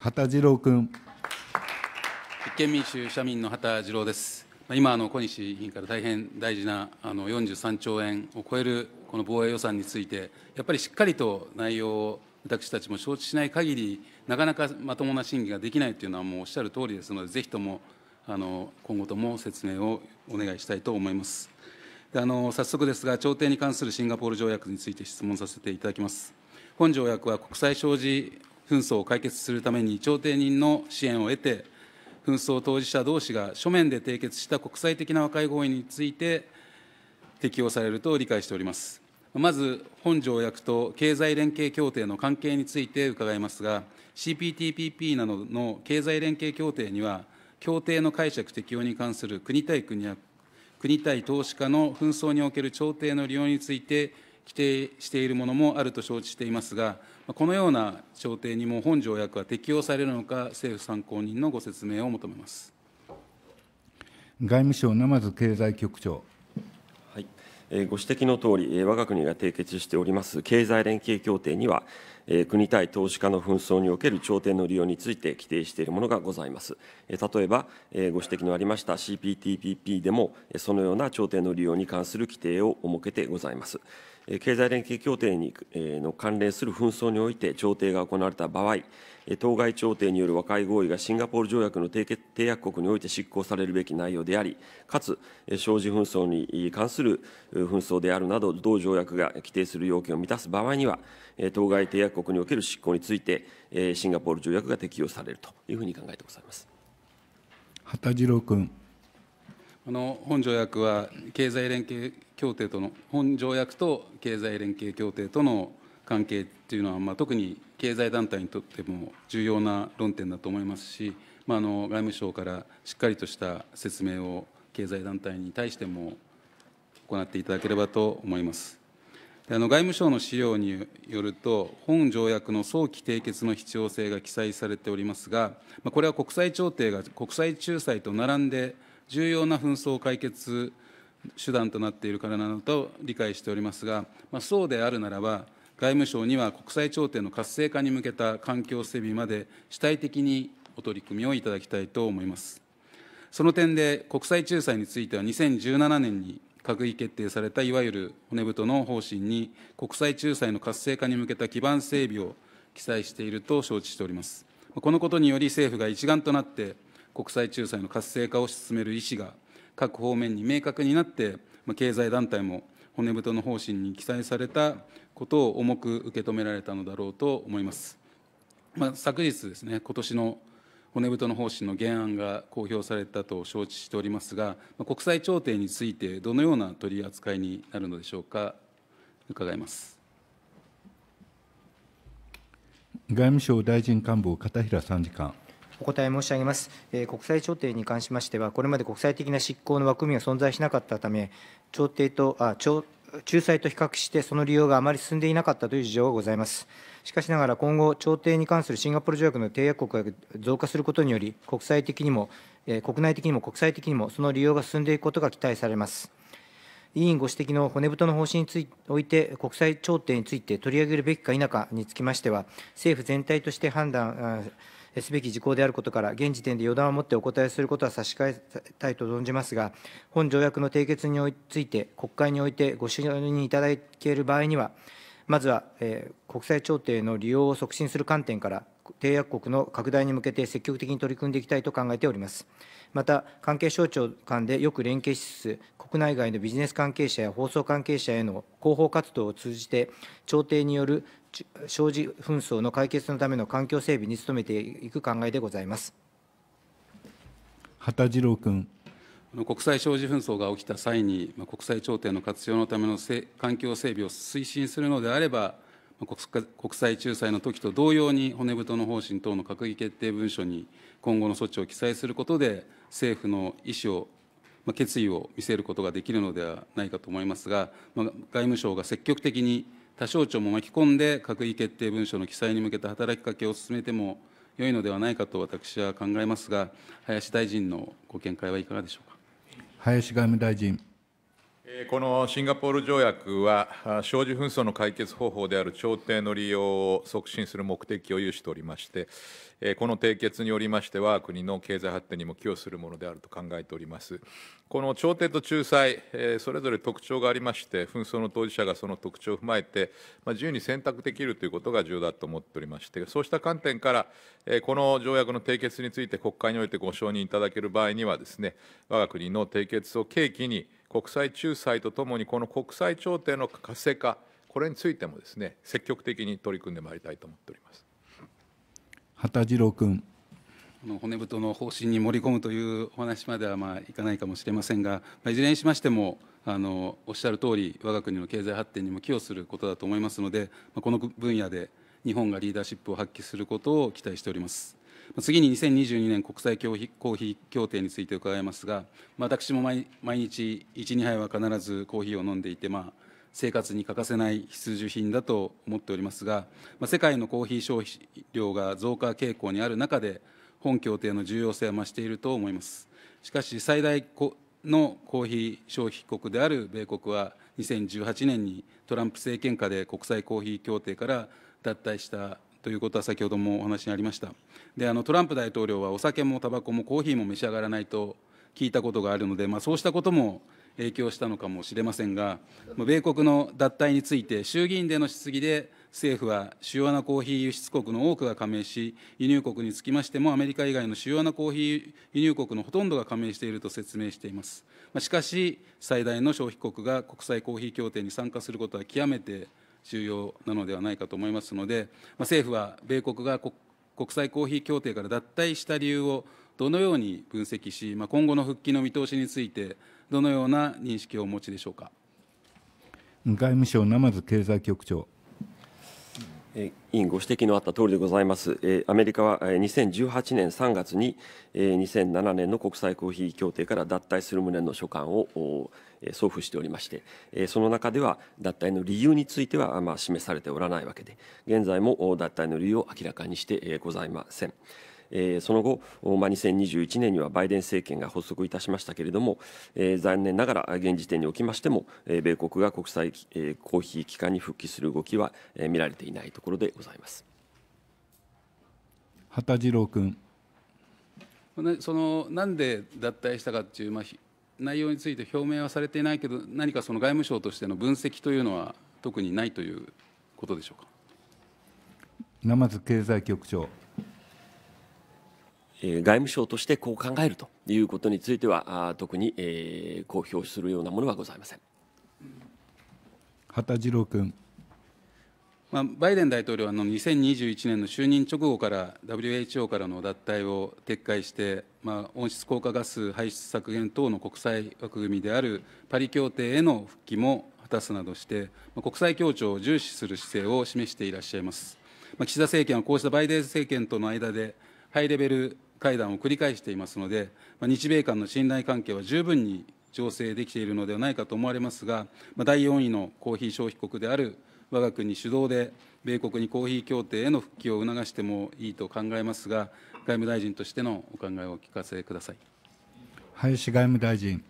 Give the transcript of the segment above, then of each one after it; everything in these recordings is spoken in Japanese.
畑次郎君。立憲民主・社民の畑次郎です。今、あの小西委員から大変大事なあの43兆円を超えるこの防衛予算について、やっぱりしっかりと内容を私たちも承知しない限り、なかなかまともな審議ができないというのは、もうおっしゃる通りですので、ぜひともあの今後とも説明をお願いしたいと思います。あの早速ですが、朝廷に関するシンガポール条約について質問させていただきます。本条約は国際商事紛争を解決するために調停人の支援を得て、紛争当事者同士が書面で締結した国際的な和解合意について適用されると理解しております。まず、本条約と経済連携協定の関係について伺いますが、CPTPP などの経済連携協定には、協定の解釈適用に関する国対国や国対投資家の紛争における調停の利用について規定しているものもあると承知していますが、このような調停にも本条約は適用されるのか、政府参考人のご説明を求めます外務省、沼津経済局長。はいご指摘のとおり、我が国が締結しております経済連携協定には、国対投資家の紛争における調停の利用について規定しているものがございます。例えば、ご指摘のありました CPTPP でも、そのような調停の利用に関する規定を設けてございます。経済連携協定にの関連する紛争において調停が行われた場合、当該調停による和解合意がシンガポール条約の締約国において執行されるべき内容であり、かつ、生じ紛争に関する紛争であるなど、同条約が規定する要件を満たす場合には、当該締約国における執行について、シンガポール条約が適用されるというふうに考えてございます。畑次郎君。あの本条約は経済連携協定との本条約と経済連携協定との関係っていうのは、まあ、特に経済団体にとっても重要な論点だと思いますし、まあ、あの外務省からしっかりとした説明を経済団体に対しても行っていただければと思います。あの外務省の資料によると、本条約の早期締結の必要性が記載されておりますが、これは国際調停が国際仲裁と並んで重要な紛争解決手段となっているからなのと理解しておりますが、まあ、そうであるならば、外務省には国際調停の活性化に向けた環境整備まで主体的にお取り組みをいただきたいと思います。その点で、国際仲裁については2017年に閣議決定されたいわゆる骨太の方針に、国際仲裁の活性化に向けた基盤整備を記載していると承知しております。このことにより政府が一丸となって国際仲裁の活性化を進める意思が各方面に明確になって、まあ、経済団体も骨太の方針に記載されたことを重く受け止められたのだろうと思います。まあ、昨日ですね、今年の骨太の方針の原案が公表されたと承知しておりますが、国際調停について、どのような取り扱いになるのでしょうか、伺います外務省大臣官房、片平参事官。お答え申し上げます。国際調停に関しましては、これまで国際的な執行の枠組みは存在しなかったため、調停と、あ調仲裁と比較して、その利用があまり進んでいなかったという事情がございます。しかしながら、今後、調停に関するシンガポール条約の締約国が増加することにより、国際的にも、国内的にも国際的にも、その利用が進んでいくことが期待されます。委員ご指摘の骨太の方針において、国際調停について取り上げるべきか否かにつきましては、政府全体として判断、すべき事項であることから、現時点で予断をもってお答えすることは差し控えたいと存じますが、本条約の締結について、国会においてご承認いただける場合には、まずは、え国際調停の利用を促進する観点から、締約国の拡大に向けて積極的に取り組んでいきたいと考えております。また、関係省庁間でよく連携しつつ、国内外のビジネス関係者や放送関係者への広報活動を通じて、調停による生じ紛争の解決のための環境整備に努めていく考えでございます。畑次郎君。国際生じ紛争が起きた際に、国際調停の活用のための環境整備を推進するのであれば、国際仲裁の時と同様に骨太の方針等の閣議決定文書に今後の措置を記載することで政府の意思を決意を見せることができるのではないかと思いますが、外務省が積極的に他省庁も巻き込んで閣議決定文書の記載に向けた働きかけを進めても良いのではないかと私は考えますが、林大臣のご見解はいかがでしょうか。林外務大臣。このシンガポール条約は、生じ紛争の解決方法である調停の利用を促進する目的を有しておりまして、この締結によりまして、我が国の経済発展にも寄与するものであると考えております。この調停と仲裁、それぞれ特徴がありまして、紛争の当事者がその特徴を踏まえて、自由に選択できるということが重要だと思っておりまして、そうした観点から、この条約の締結について国会においてご承認いただける場合にはですね、我が国の締結を契機に、国際仲裁とともにこの国際調停の活性化これについてもですね積極的に取り組んでまいりたいと思っております畑次郎君骨太の方針に盛り込むというお話まではまあいかないかもしれませんが、まいずれにしましてもあのおっしゃる通り我が国の経済発展にも寄与することだと思いますので、まこの分野で日本がリーダーシップを発揮することを期待しております。次に2022年国際コーヒー協定について伺いますが、私も毎日1、2杯は必ずコーヒーを飲んでいて、まあ、生活に欠かせない必需品だと思っておりますが、まあ、世界のコーヒー消費量が増加傾向にある中で、本協定の重要性は増していると思います。しかし最大のコーヒー消費国である米国は、2018年にトランプ政権下で国際コーヒー協定から脱退したということは先ほどもお話にありましたであのトランプ大統領はお酒もタバコもコーヒーも召し上がらないと聞いたことがあるので、まあ、そうしたことも影響したのかもしれませんが米国の脱退について衆議院での質疑で政府は主要なコーヒー輸出国の多くが加盟し輸入国につきましてもアメリカ以外の主要なコーヒー輸入国のほとんどが加盟していると説明していますしかし最大の消費国が国際コーヒー協定に参加することは極めて重要なのではないかと思いますので、ま政府は米国が国際コーヒー協定から脱退した理由をどのように分析し、ま今後の復帰の見通しについて、どのような認識をお持ちでしょうか。外務省、生津経済局長。委員ご指摘のあったとおりでございます、アメリカは2018年3月に2007年の国際コーヒー協定から脱退する旨の書簡を送付しておりまして、その中では脱退の理由については示されておらないわけで、現在も脱退の理由を明らかにしてございません。えー、その後、まあ、2021年にはバイデン政権が発足いたしましたけれども、えー、残念ながら現時点におきましても、えー、米国が国際、えー、コーヒー機関に復帰する動きは、えー、見られていないところでございます畑次郎君。そのなんで脱退したかという、まあ、内容について表明はされていないけど、何かその外務省としての分析というのは特にないということでしょうか。生津経済局長。外務省としてこう考えるということについては特に、え公表するようなものはございません。畑次郎君、まあ、バイデン大統領はあの2021年の就任直後から WHO からの脱退を撤回して、まあ、温室効果ガス排出削減等の国際枠組みであるパリ協定への復帰も果たすなどして、まあ、国際協調を重視する姿勢を示していらっしゃいます。まあ、岸田政権はこうしたバイデン政権との間でハイレベル会談を繰り返していますので、日米間の信頼関係は十分に調整できているのではないかと思われますが、第4位のコーヒー消費国である我が国主導で、米国にコーヒー協定への復帰を促してもいいと考えますが、外務大臣としてのお考えをお聞かせください林外務大臣。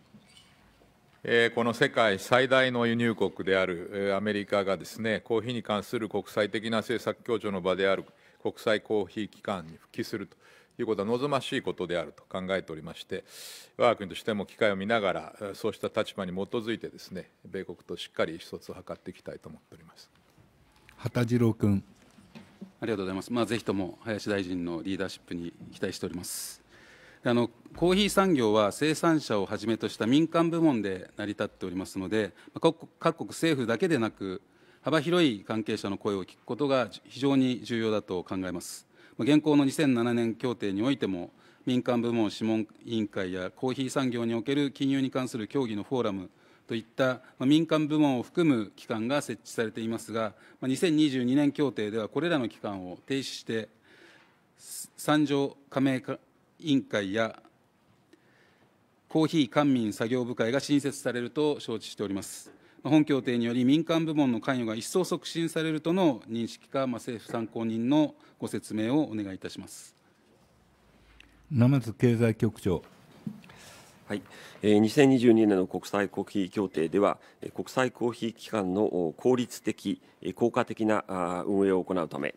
この世界最大の輸入国であるアメリカがですね、コーヒーに関する国際的な政策協調の場である国際コーヒー機関に復帰すると。いうことは望ましいことであると考えておりまして我が国としても機会を見ながらそうした立場に基づいてですね米国としっかり意思疎通を図っていきたいと思っております畑次郎君ありがとうございます、まあ、ぜひとも林大臣のリーダーシップに期待しておりますあのコーヒー産業は生産者をはじめとした民間部門で成り立っておりますので各国政府だけでなく幅広い関係者の声を聞くことが非常に重要だと考えます現行の2007年協定においても民間部門諮問委員会やコーヒー産業における金融に関する協議のフォーラムといった民間部門を含む機関が設置されていますが2022年協定ではこれらの機関を停止して参上加盟委員会やコーヒー官民作業部会が新設されると承知しております。本協定により民間部門の関与が一層促進されるとの認識か、まあ、政府参考人のご説明をお願いいたします生津経済局長。はい、2022年の国際コーヒー協定では国際コーヒー機関の効率的効果的な運営を行うため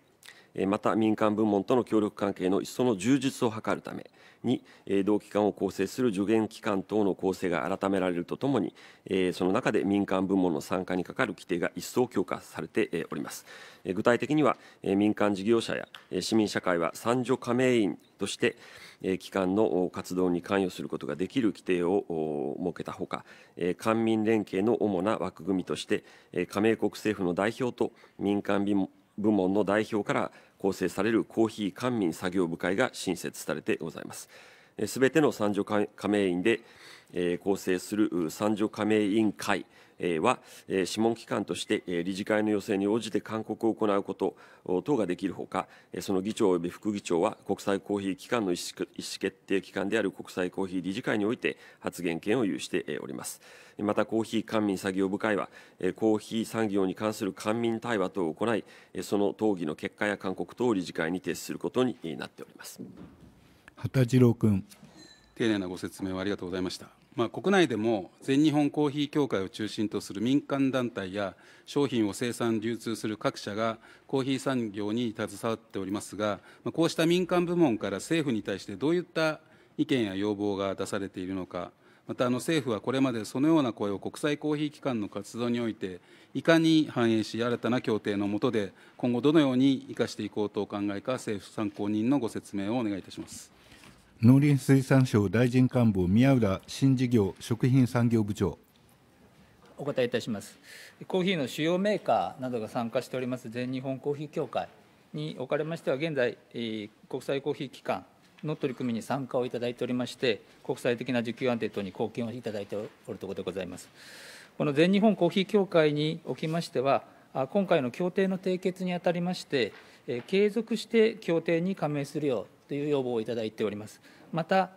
また民間部門との協力関係の一層の充実を図るために同機関を構成する助言機関等の構成が改められるとともにその中で民間部門の参加にかかる規定が一層強化されております具体的には民間事業者や市民社会は三助加盟員として機関の活動に関与することができる規定を設けたほか官民連携の主な枠組みとして加盟国政府の代表と民間部門の代表から構成されるコーヒー官民作業部会が新設されてございます。すべての三条加盟員で構成する三条加盟委員会は諮問機関として理事会の要請に応じて勧告を行うこと等ができるほかその議長及び副議長は国際コーヒー機関の意思決定機関である国際コーヒー理事会において発言権を有しておりますまたコーヒー官民作業部会はコーヒー産業に関する官民対話等を行いその討議の結果や勧告等を理事会に提出することになっております畑次郎君丁寧なご説明をありがとうございましたまあ、国内でも全日本コーヒー協会を中心とする民間団体や商品を生産・流通する各社がコーヒー産業に携わっておりますが、まあ、こうした民間部門から政府に対してどういった意見や要望が出されているのか、またあの政府はこれまでそのような声を国際コーヒー機関の活動においていかに反映し新たな協定の下で今後どのように生かしていこうとお考えか政府参考人のご説明をお願いいたします。農林水産省大臣官房宮浦新事業食品産業部長お答えいたしますコーヒーの主要メーカーなどが参加しております全日本コーヒー協会におかれましては現在国際コーヒー機関の取り組みに参加をいただいておりまして国際的な需給安定等に貢献をいただいておるところでございますこの全日本コーヒー協会におきましては今回の協定の締結にあたりまして継続して協定に加盟するようという要望をいただいております。また、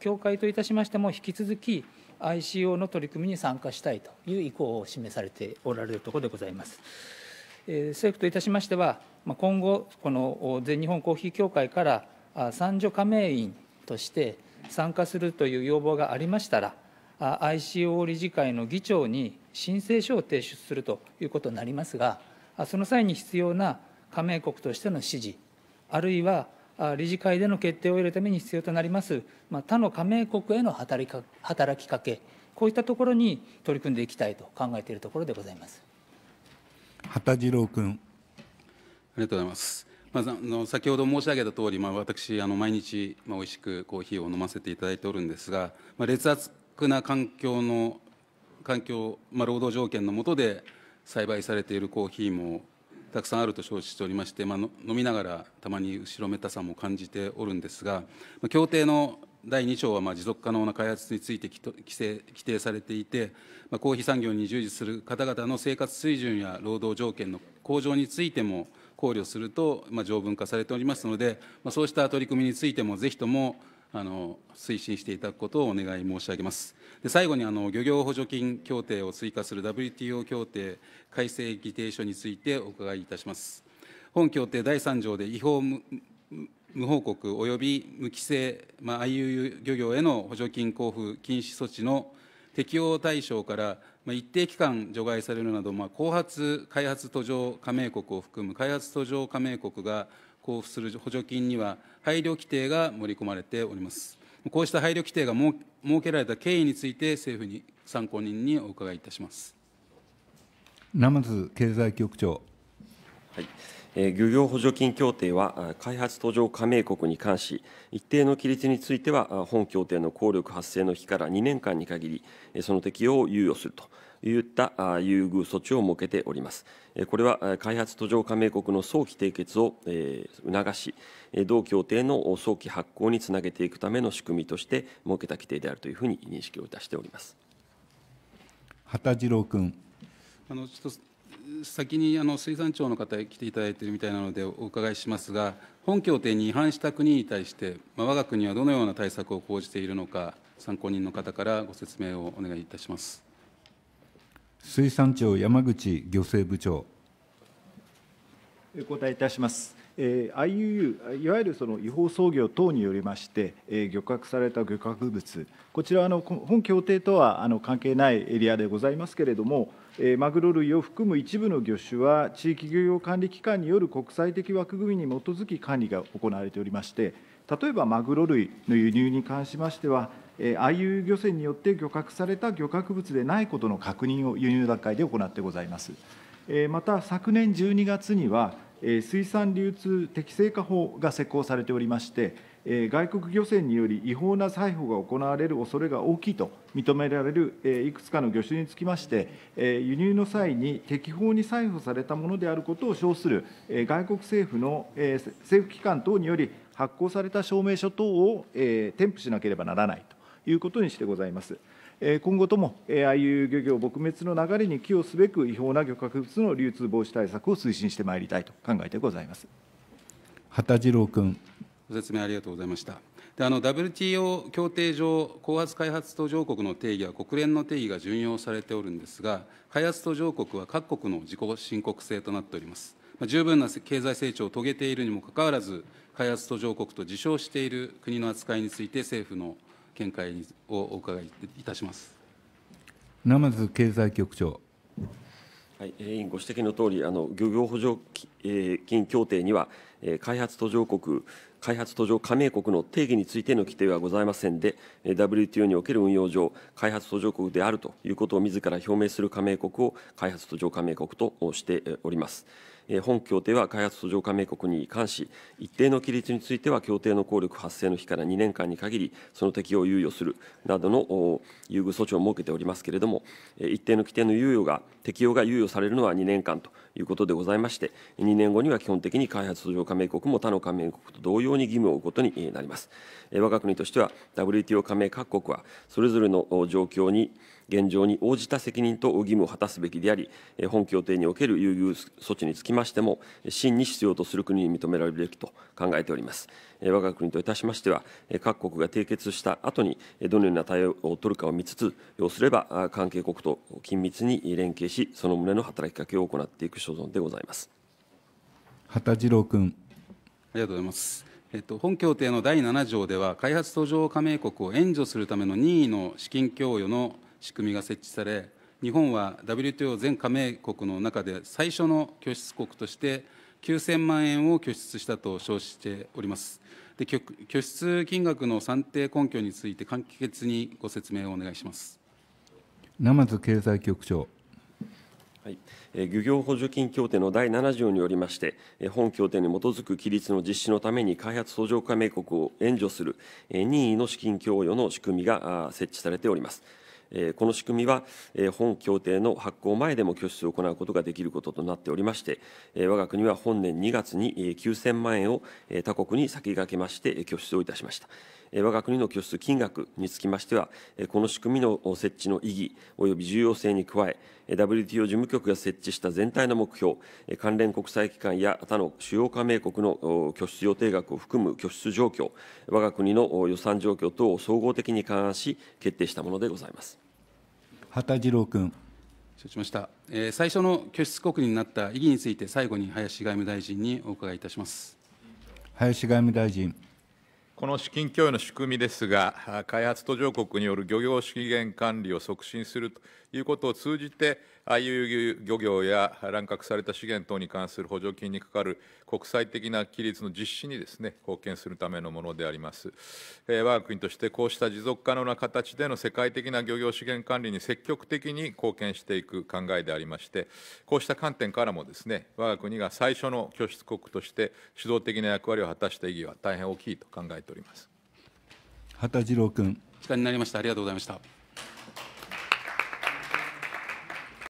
協会といたしましても、引き続き ICO の取り組みに参加したいという意向を示されておられるところでございます。政府といたしましては、今後、この全日本コーヒー協会から参助加盟員として参加するという要望がありましたら、ICO 理事会の議長に申請書を提出するということになりますが、その際に必要な加盟国としての支持、あるいは理事会での決定を得るために必要となります、まあ、他の加盟国への働きか働きかけ、こういったところに取り組んでいきたいと考えているところでございます畑次郎君。ありがとうございます。まあ、あの先ほど申し上げた通り、まあ、私、あの毎日、まあ、美味しくコーヒーを飲ませていただいておるんですが、まあ、劣悪な環境の環境、まあ、労働条件の下で栽培されているコーヒーもたくさんあると承知しておりまして、まあ、飲みながらたまに後ろめたさも感じておるんですが、まあ、協定の第2章はまあ持続可能な開発について規制規定されていて、まあ、コ産業に従事する方々の生活水準や労働条件の向上についても考慮すると、まあ、条文化されておりますので、まあ、そうした取り組みについても、ぜひともあの推進していただくことをお願い申し上げます。で最後にあの漁業補助金協定を追加する WTO 協定改正議定書についてお伺いいたします。本協定第3条で違法無報告及び無規制、まあ、IUU 漁業への補助金交付禁止措置の適用対象から、まあ、一定期間除外されるなど、まあ、後発開発途上加盟国を含む開発途上加盟国が交付する補助金には配慮規定が盛り込まれております。こうした配慮規定が設けられた経緯について、政府に参考人にお伺いいたします。生津経済局長。はいえ漁業補助金協定は開発途上加盟国に関し一定の規律については本協定の効力発生の日から2年間に限りその適用を猶予するといった優遇措置を設けております。これは開発途上加盟国の早期締結を促し、同協定の早期発行につなげていくための仕組みとして設けた規定であるというふうに認識をいたしております。畑次郎君。あのちょっと先にあの水産庁の方へ来ていただいているみたいなのでお伺いしますが、本協定に違反した国に対して、ま我が国はどのような対策を講じているのか、参考人の方からご説明をお願いいたします。水産庁山口漁政部長。お答えいたします。えー、IUU、いわゆるその違法操業等によりまして、えー、漁獲された漁獲物、こちらはあの本協定とはあの関係ないエリアでございますけれども、えー、マグロ類を含む一部の魚種は、地域漁業管理機関による国際的枠組みに基づき管理が行われておりまして、例えばマグロ類の輸入に関しましては、あいう漁船によって漁獲された漁獲物でないことの確認を輸入段階で行ってございます。また昨年12月には、水産流通適正化法が施行されておりまして、外国漁船により違法な採捕が行われる恐れが大きいと認められるいくつかの漁種につきまして、輸入の際に適法に採捕されたものであることを称する外国政府の政府機関等により発行された証明書等を添付しなければならないと。いうことにしてございます。今後とも IUU 漁業撲滅の流れに寄与すべく、違法な漁獲物の流通防止対策を推進してまいりたいと考えてございます畑次郎君。ご説明ありがとうございました。であの WTO 協定上、後発開発途上国の定義は国連の定義が準用されておるんですが、開発途上国は各国の自己申告制となっております。十分な経済成長を遂げているにもかかわらず、開発途上国と自称している国の扱いについて、政府の見解をお伺いいたします生津経済局長。はい、委員ご指摘のとおり、あの漁業補助金協定には、開発途上国、開発途上加盟国の定義についての規定はございませんで、WTO における運用上、開発途上国であるということを自ら表明する加盟国を開発途上加盟国としております。本協定は開発途上加盟国に関し、一定の規律については協定の効力発生の日から2年間に限り、その適用を猶予するなどの優遇措置を設けておりますけれども、一定の規定の猶予が、適用が猶予されるのは2年間ということでございまして、2年後には基本的に開発途上加盟国も他の加盟国と同様に義務を負うことになります。我が国としては WTO 加盟各国はそれぞれの状況に現状に応じた責任と義務を果たすべきであり、本協定における優遇措置につきましても、真に必要とする国に認められるべきと考えております。我が国といたしましては、各国が締結した後に、どのような対応を取るかを見つつ、要すれば関係国と緊密に連携し、その旨の働きかけを行っていく所存でございます。畑次郎君。ありがとうございます。えっと、本協定の第7条では、開発途上加盟国を援助するための任意の資金供与の仕組みが設置され、日本は WTO 全加盟国の中で最初の拠出国として、9000万円を拠出したと称しております。で拠出金額の算定根拠について、簡潔にご説明をお願いします生津経済局長。はい、漁業補助金協定の第7条によりまして、本協定に基づく規律の実施のために開発途上加盟国を援助する任意の資金供与の仕組みが設置されております。この仕組みは本協定の発行前でも拠出を行うことができることとなっておりまして我が国は本年2月に9000万円を他国に先駆けまして拠出をいたしました。我が国の拠出金額につきましては、この仕組みの設置の意義及び重要性に加え、WTO 事務局が設置した全体の目標、関連国際機関や他の主要加盟国の拠出予定額を含む拠出状況、我が国の予算状況等を総合的に勘案し、決定したものでございます。畑次郎君。承知しました。え最初の拠出国になった意義について、最後に林外務大臣にお伺いいたします。林外務大臣。この資金供与の仕組みですが、開発途上国による漁業資源管理を促進するということを通じて、IUU 漁業や乱獲された資源等に関する補助金にかかる国際的な規律の実施にですね貢献するためのものであります、え我が国としてこうした持続可能な形での世界的な漁業資源管理に積極的に貢献していく考えでありましてこうした観点からもですね我が国が最初の拠出国として主導的な役割を果たした意義は大変大きいと考えております畑次郎君時間になりましたありがとうございました